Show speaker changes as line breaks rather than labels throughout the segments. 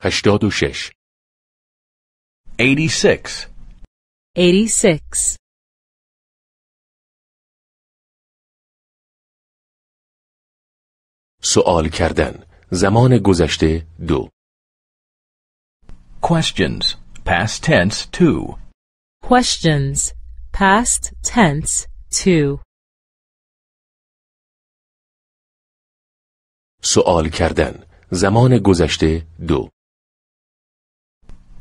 86 86 سوال کردن زمان گذشته دو Questions Past tense 2 Questions Past tense 2 سوال کردن زمان گذشته دو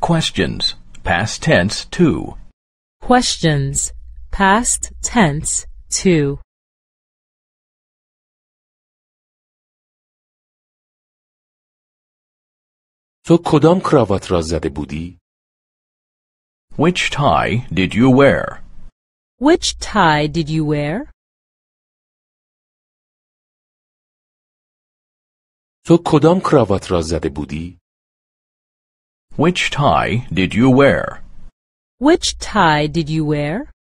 Questions, past tense 2. Questions, past tense 2. تو کدام کراوات را زده بودی؟ Which tie did you wear? Which tie did you wear? تو کدام کراوات را زده بودی؟ which tie did you wear? Which tie did you wear?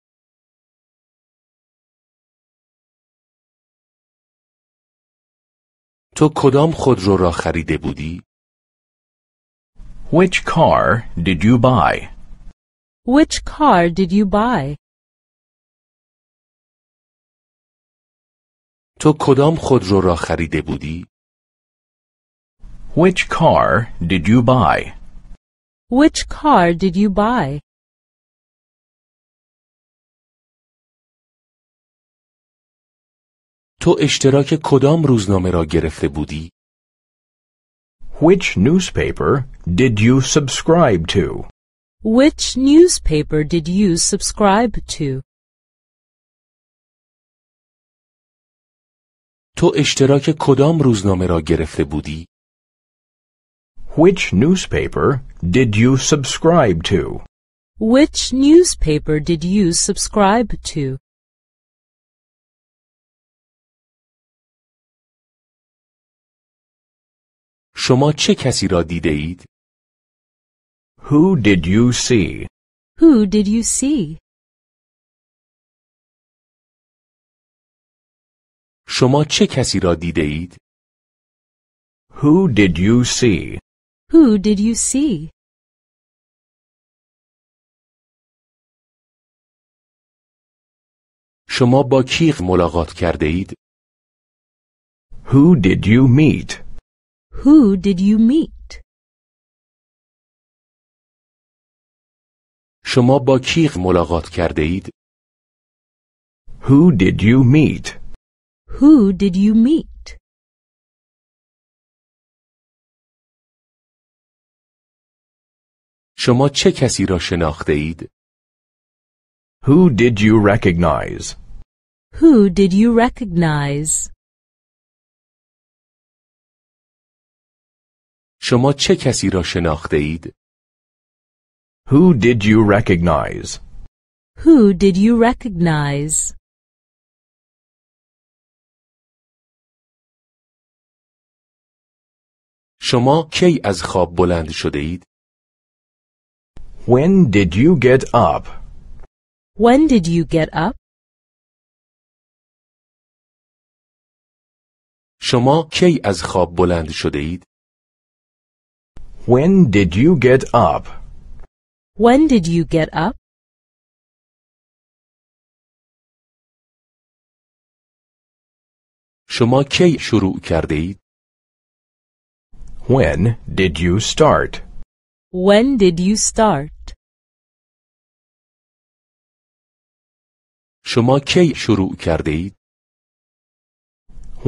تو کدام خودرو را خریده بودی؟ Which car did you buy? Which car did you buy? تو کدام خودرو را خریده بودی؟ Which car did you buy? Which car did you buy? تو اشتراک کدام روزنامه را گرفته بودی؟ Which newspaper did you subscribe to? Which newspaper did you subscribe to? تو اشتراک کدام روزنامه را گرفته بودی؟ which newspaper did you subscribe to? Which newspaper did you subscribe to? شما چه کسی را دیده اید؟ Who did you see? Who did you see? شما چه کسی را دیده اید؟ Who did you see? Who did you see? شما با کی ملاقات کرده اید؟ Who did you meet? Who did you meet? شما با کی ملاقات کرده اید؟ Who did you meet? Who did you meet? شما چه کسی را شناخته اید؟ Who did you recognize? Who did you recognize? شما چه کسی را شناخته اید؟ Who did you recognize? Who did you recognize? شما کی از خواب بلند شده اید؟ When did you get up? When did you get up? شما کی از خواب بلند شده اید؟ When did you get up? When did you get up? شما کی شروع کرده اید؟ When did you start? When did you start? شما کی شروع کرده اید؟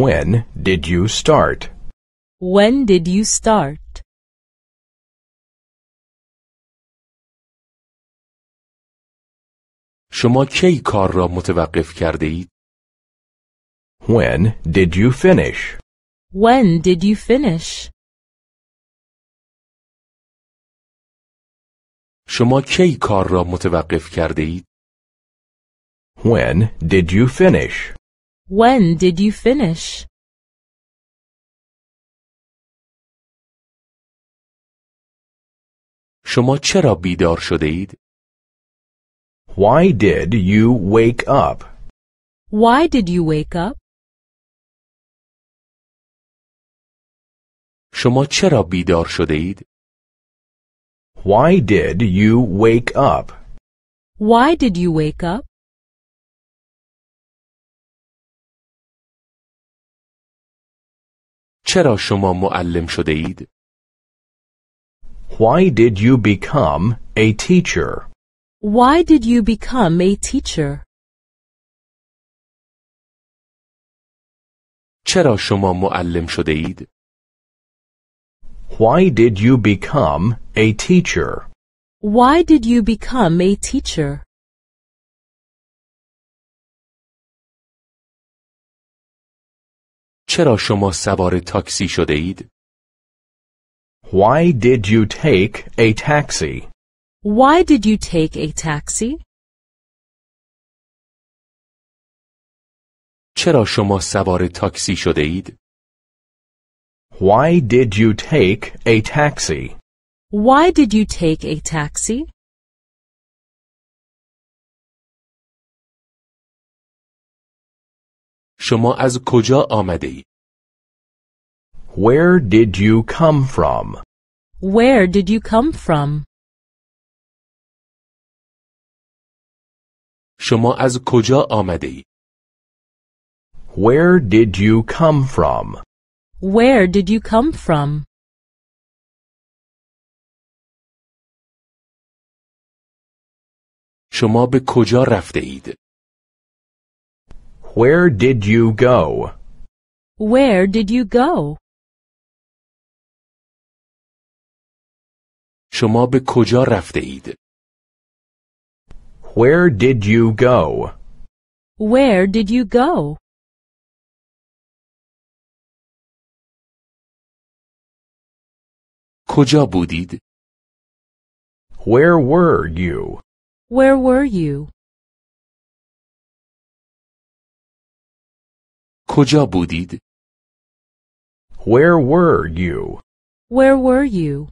When did you start? When did you start? شما کی کار را متوقف کرده اید؟ When did you finish? When did you finish? شما کی کار را متوقف کرده اید؟ When did you finish? When did you finish? شما چرا بیدار شده اید؟ Why did you wake up? Why did you wake up? شما چرا بیدار شده اید؟ Why did you wake up? Why did you wake up? چرا شما معلم شده اید؟ Why did you become a teacher? Why did you become a teacher? چرا شما معلم شده اید؟ Why did you become a teacher? Why did you become a teacher? چرا شما سوار تاکسی شده اید؟ Why did you take a taxi? Why did you take a taxi? چرا شما سوار تاکسی شده اید؟ Why did you take a taxi? Why did you take a taxi? شما از کجا آمده اید؟ Where did you come from? Where did you come from? شما از کجا آمده اید؟ Where did you come from? Where did you come from? شما به کجا رفته اید؟ Where did you go? Where did you go? شما به کجا رفته اید؟ Where did you go? Where did you go? کجا بودید؟ Where were you? Where were you? کجا بودید؟ Where were you? Where were you?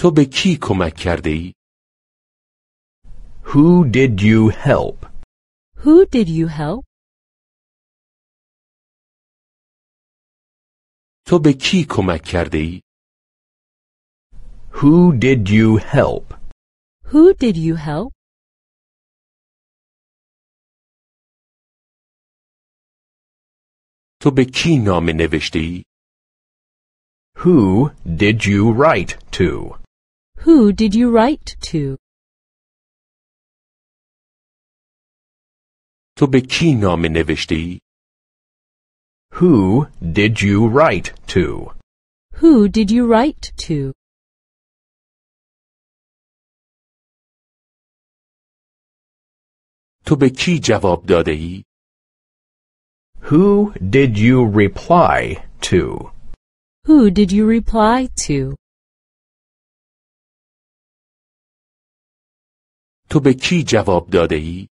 تو به کی کمک کرده ای؟ Who did you help? Who did you help? تو به کی کمک کرده ای؟ Who did you help? Who did you help? تو به کی نامه نوشتی؟ Who did you write to? Who did you write to? تو به کی نامه نوشتی؟ Who did you write to? Who did you write to? تو به کی جواب داده ای؟ Who did you reply to? Who did you reply to? تو به کی جواب داده ای؟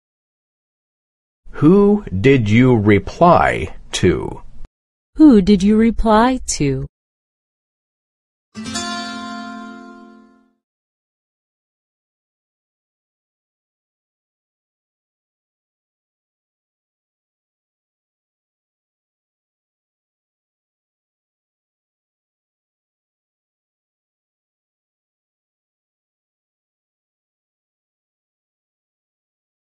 Who did you reply to? Who did you reply to?